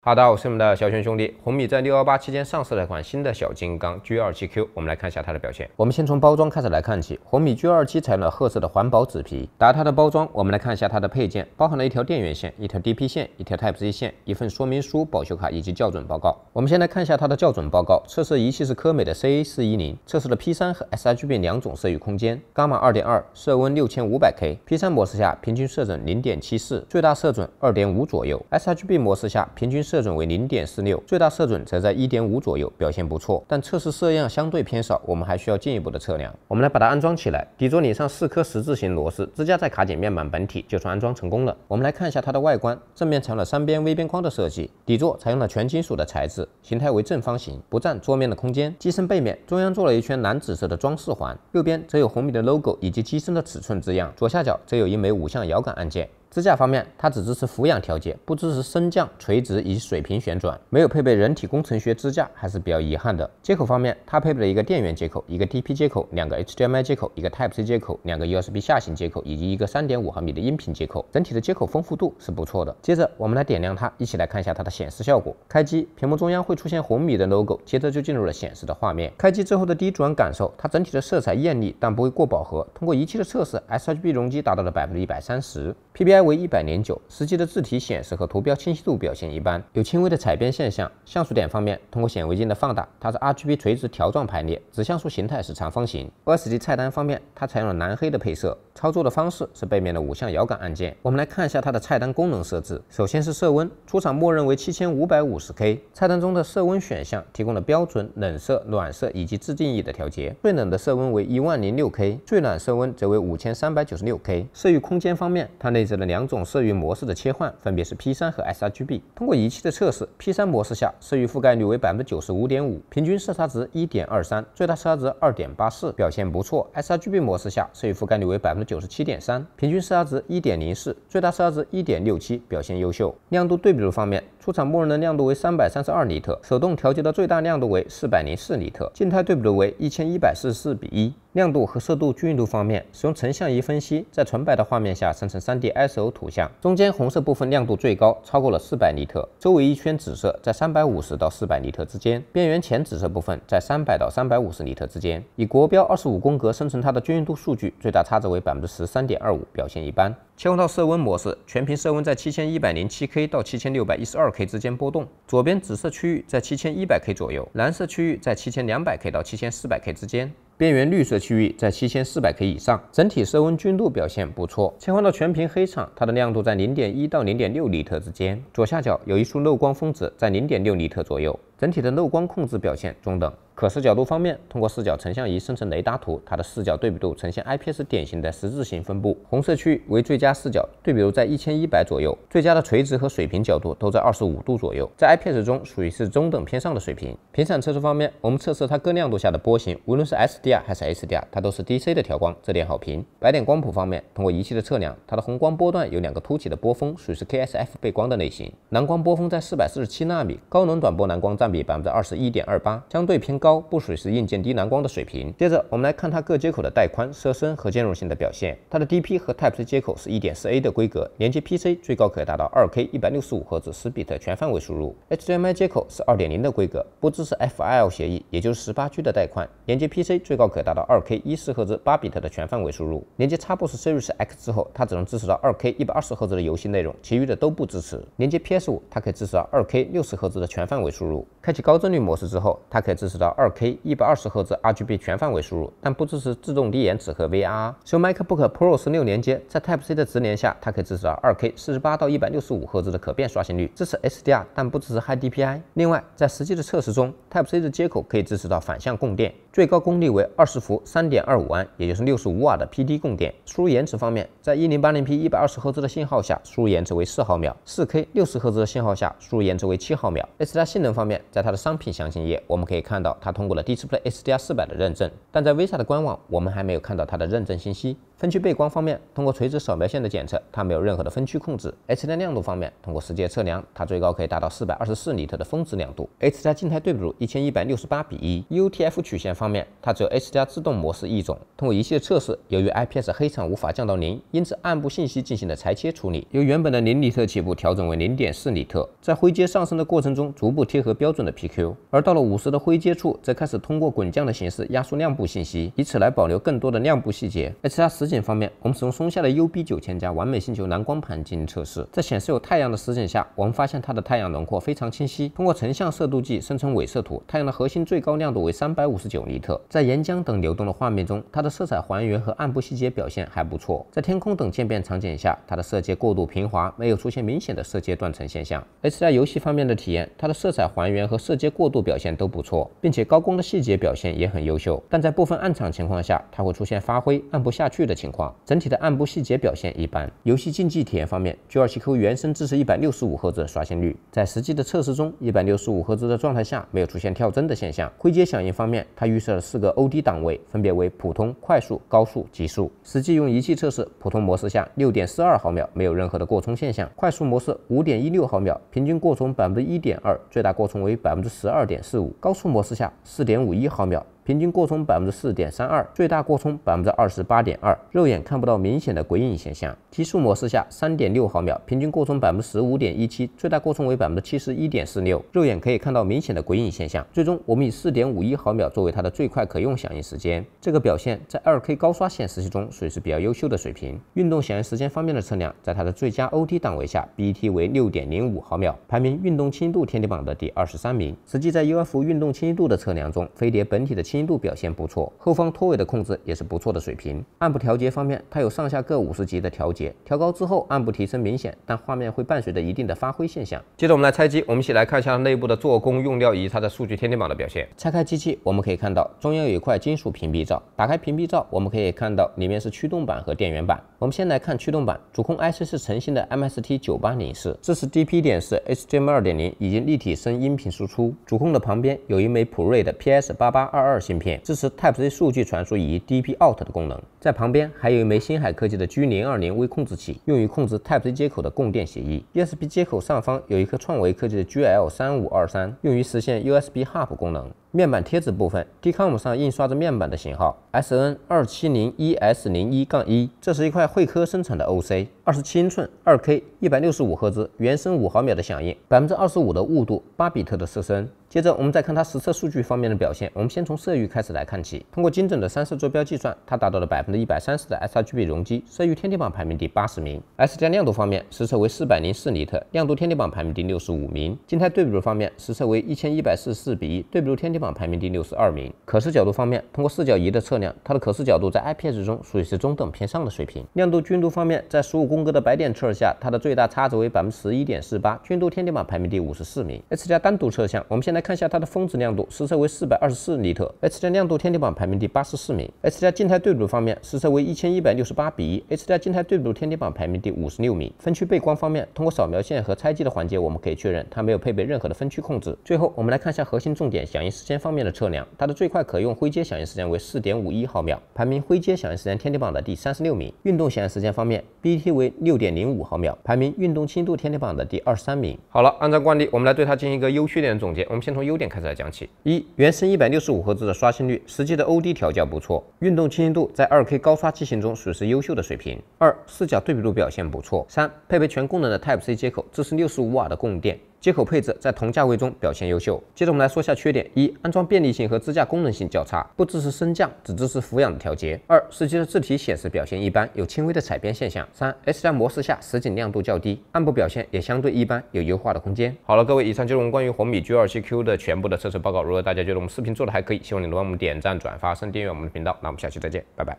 好的，我是你们的小轩兄弟。红米在六幺八期间上市了一款新的小金刚 G 二七 Q，我们来看一下它的表现。我们先从包装开始来看起。红米 G 二七采用了褐色的环保纸皮。打开它的包装，我们来看一下它的配件，包含了一条电源线、一条 DP 线、一条 Type C 线、一份说明书、保修卡以及校准报告。我们先来看一下它的校准报告。测试仪器是科美的 CA 四一零，测试了 P 三和 sRGB 两种色域空间，伽马二点二，色温六千五百 K。P 三模式下平均色准零点七四，最大色准二点五左右。sRGB 模式下平均。色准为零点四六，最大色准则在一点五左右，表现不错。但测试色样相对偏少，我们还需要进一步的测量。我们来把它安装起来，底座拧上四颗十字形螺丝，支架再卡紧面板本体，就算安装成功了。我们来看一下它的外观，正面采用了三边微边框的设计，底座采用了全金属的材质，形态为正方形，不占桌面的空间。机身背面中央做了一圈蓝紫色的装饰环，右边则有红米的 logo 以及机身的尺寸字样，左下角则有一枚五向摇杆按键。支架方面，它只支持俯仰调节，不支持升降、垂直及水平旋转，没有配备人体工程学支架还是比较遗憾的。接口方面，它配备了一个电源接口、一个 DP 接口、两个 HDMI 接口、一个 Type-C 接口、两个 USB 下行接口以及一个三点五毫米的音频接口，整体的接口丰富度是不错的。接着我们来点亮它，一起来看一下它的显示效果。开机，屏幕中央会出现红米的 logo，接着就进入了显示的画面。开机之后的第一主观感受，它整体的色彩艳丽，但不会过饱和。通过仪器的测试，S-HB 容积达到了百分之一百三十，P-B。为一百零九，实际的字体显示和图标清晰度表现一般，有轻微的彩边现象。像素点方面，通过显微镜的放大，它是 RGB 垂直条状排列，子像素形态是长方形。OSD 菜单方面，它采用了蓝黑的配色，操作的方式是背面的五向摇杆按键。我们来看一下它的菜单功能设置，首先是色温，出厂默认为七千五百五十 K，菜单中的色温选项提供了标准冷色、暖色以及自定义的调节，最冷的色温为一万零六 K，最暖色温则为五千三百九十六 K。色域空间方面，它内置了。两种色域模式的切换分别是 P3 和 sRGB。通过仪器的测试，P3 模式下色域覆盖率为百分之九十五点五，平均色差值一点二三，最大色差值二点八四，表现不错。sRGB 模式下色域覆盖率为百分之九十七点三，平均色差值一点零四，最大色差值一点六七，表现优秀。亮度对比度方面。出厂默认的亮度为三百三十二尼特，手动调节的最大亮度为四百零四尼特，静态对比度为一千一百四十四比一。亮度和色度均匀度方面，使用成像仪分析，在纯白的画面下生成 3D ISO 图像，中间红色部分亮度最高，超过了四百尼特，周围一圈紫色在三百五十到四百尼特之间，边缘浅紫色部分在三百到三百五十尼特之间。以国标二十五宫格生成它的均匀度数据，最大差值为百分之十三点二五，表现一般。切换到色温模式，全屏色温在七千一百零七 K 到七千六百一十二 K 之间波动。左边紫色区域在七千一百 K 左右，蓝色区域在七千两百 K 到七千四百 K 之间，边缘绿色区域在七千四百 K 以上，整体色温均度表现不错。切换到全屏黑场，它的亮度在零点一到零点六尼特之间，左下角有一束漏光峰值在零点六尼特左右。整体的漏光控制表现中等。可视角度方面，通过视角成像仪生成雷达图，它的视角对比度呈现 IPS 典型的十字形分布，红色区域为最佳视角对比度，在一千一百左右。最佳的垂直和水平角度都在二十五度左右，在 IPS 中属于是中等偏上的水平。频闪测试方面，我们测试它各亮度下的波形，无论是 SDR 还是 HDR，它都是 DC 的调光，这点好评。白点光谱方面，通过仪器的测量，它的红光波段有两个凸起的波峰，属于是 KSF 背光的类型。蓝光波峰在四百四十七纳米，高能短波蓝光占。比百分之二十一点二八相对偏高，不属于是硬件低蓝光的水平。接着我们来看它各接口的带宽、色深和兼容性的表现。它的 DP 和 Type-C 接口是一点四 a 的规格，连接 PC 最高可以达到二 K 一百六十五赫兹十比特全范围输入。HDMI 接口是二点零的规格，不支持 f i l 协议，也就是十八 G 的带宽，连接 PC 最高可达到二 K 一四赫兹八比特的全范围输入。连接 Xbox Series X 之后，它只能支持到二 K 一百二十赫兹的游戏内容，其余的都不支持。连接 PS 五，它可以支持到二 K 六十赫兹的全范围输入。开启高帧率模式之后，它可以支持到 2K 一百二十赫兹 RGB 全范围输入，但不支持自动低延迟和 VR。用 MacBook Pro 16连接，在 Type C 的直连下，它可以支持到 2K 48到165赫兹的可变刷新率，支持 HDR，但不支持 High DPI。另外，在实际的测试中，Type C 的接口可以支持到反向供电，最高功率为二十伏三点二五安，也就是六十五瓦的 PD 供电。输入延迟方面，在一零八零 P 一百二十赫兹的信号下，输入延迟为四毫秒；四 K 六十赫兹的信号下，输入延迟为七毫秒。s 他性能方面，在它的商品详情页，我们可以看到它通过了 Display HDR 四百的认证，但在 Visa 的官网，我们还没有看到它的认证信息。分区背光方面，通过垂直扫描线的检测，它没有任何的分区控制。H 加亮度方面，通过实际测量，它最高可以达到四百二十四尼特的峰值亮度。H 加静态对比度一千一百六十八比一。U T F 曲线方面，它只有 H 加自动模式一种。通过一系列测试，由于 I P S 黑场无法降到零，因此暗部信息进行了裁切处理，由原本的零尼特起步调整为零点四尼特，在灰阶上升的过程中逐步贴合标准的 P Q，而到了五十的灰阶处，则开始通过滚降的形式压缩亮部信息，以此来保留更多的亮部细节。H 加十。实景方面，我们使用松下的 UB 九千加完美星球蓝光盘进行测试。在显示有太阳的实景下，我们发现它的太阳轮廓非常清晰。通过成像色度计生成伪色图，太阳的核心最高亮度为三百五十九尼特。在岩浆等流动的画面中，它的色彩还原和暗部细节表现还不错。在天空等渐变场景下，它的色阶过度平滑，没有出现明显的色阶断层现象。而在游戏方面的体验，它的色彩还原和色阶过渡表现都不错，并且高光的细节表现也很优秀。但在部分暗场情况下，它会出现发灰、暗不下去的。情况整体的暗部细节表现一般。游戏竞技体验方面，G27Q 原生支持一百六十五赫兹刷新率，在实际的测试中，一百六十五赫兹的状态下没有出现跳帧的现象。灰阶响应方面，它预设了四个 OD 档位，分别为普通、快速、高速、极速。实际用仪器测试，普通模式下六点四二毫秒，没有任何的过冲现象；快速模式五点一六毫秒，平均过冲百分之一点二，最大过冲为百分之十二点四五；高速模式下四点五一毫秒。平均过冲百分之四点三二，最大过冲百分之二十八点二，肉眼看不到明显的鬼影现象。提速模式下三点六毫秒，平均过冲百分之十五点一七，最大过冲为百分之七十一点四六，肉眼可以看到明显的鬼影现象。最终我们以四点五一毫秒作为它的最快可用响应时间。这个表现在二 K 高刷显示器中属于是比较优秀的水平。运动响应时间方面的测量，在它的最佳 OD 档位下，BT 为六点零五毫秒，排名运动轻度天梯榜的第二十三名。实际在 UF 运动轻度的测量中，飞碟本体的轻精度表现不错，后方拖尾的控制也是不错的水平。暗部调节方面，它有上下各五十级的调节，调高之后暗部提升明显，但画面会伴随着一定的发灰现象。接着我们来拆机，我们一起来看一下内部的做工用料以及它的数据天天榜的表现。拆开机器，我们可以看到中央有一块金属屏蔽罩，打开屏蔽罩，我们可以看到里面是驱动板和电源板。我们先来看驱动板，主控 IC 是诚型的 MST 九八零4支持 DP 点是 HDMI 二点零以及立体声音频输出。主控的旁边有一枚普瑞的 PS 八八二二。芯片支持 Type C 数据传输以及 DP Out 的功能，在旁边还有一枚星海科技的 G020 微控制器，用于控制 Type C 接口的供电协议。USB 接口上方有一颗创维科技的 GL3523，用于实现 USB Hub 功能。面板贴纸部分，Dcom 上印刷着面板的型号 s n 2 7 0 e s 0 1 1这是一块惠科生产的 OC 二十七英寸 2K 一百六十五赫兹，原生五毫秒的响应，百分之二十五的雾度，八比特的色深。接着我们再看它实测数据方面的表现。我们先从色域开始来看起。通过精准的三色坐标计算，它达到了百分之一百三十的 sRGB 容积，色域天地榜排名第八十名。s 加亮度方面，实测为四百零四尼特，亮度天地榜排名第六十五名。静态对比度方面，实测为一千一百四十四比一，对比度天地榜排名第六十二名。可视角度方面，通过视角仪的测量，它的可视角度在 IPS 中属于是中等偏上的水平。亮度均度方面，在十五宫格的白点测试下，它的最大差值为百分之十一点四八，均度天地榜排名第五十四名。s 加单独测项，我们现在。来看一下它的峰值亮度，实测为四百二十四尼特，H+ 亮度天地榜排名第八十四名。H+ 静态对比度方面，实测为一千一百六十八比一，H+ 静态对比度天地榜排名第五十六名。分区背光方面，通过扫描线和拆机的环节，我们可以确认它没有配备任何的分区控制。最后，我们来看一下核心重点响应时间方面的测量，它的最快可用灰阶响应时间为四点五一毫秒，排名灰阶响应时间天地榜的第三十六名。运动响应时间方面，BT 为六点零五毫秒，排名运动轻度天地榜的第二十三名。好了，按照惯例，我们来对它进行一个优缺点总结，我们。先从优点开始来讲起：一、原生一百六十五赫兹的刷新率，实际的 O/D 调教不错，运动清晰度在二 k 高刷机型中属于是优秀的水平；二、视角对比度表现不错；三、配备全功能的 Type-C 接口，支持六十五瓦的供电。接口配置在同价位中表现优秀。接着我们来说下缺点：一、安装便利性和支架功能性较差，不支持升降，只支持俯仰的调节；二、手机的字体显示表现一般，有轻微的彩边现象；三、S d 模式下实景亮度较低，暗部表现也相对一般，有优化的空间。好了，各位，以上就是我们关于红米 G 二七 Q 的全部的测试报告。如果大家觉得我们视频做的还可以，希望你能帮我们点赞、转发、升订阅我们的频道。那我们下期再见，拜拜。